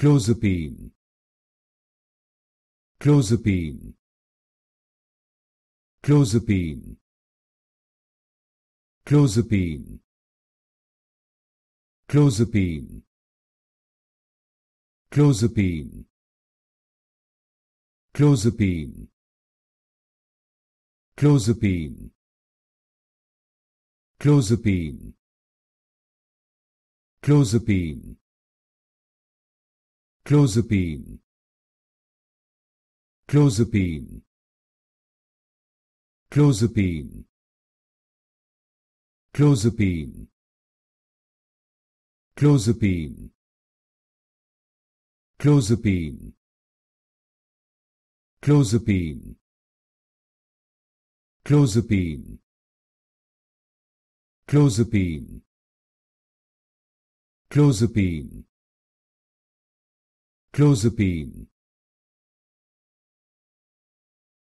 clozapine clozapine clozapine clozapine clozapine clozapine clozapine clozapine clozapine clozapine clozapine clozapine clozapine clozapine clozapine clozapine clozapine clozapine clozapine clozapine clozapine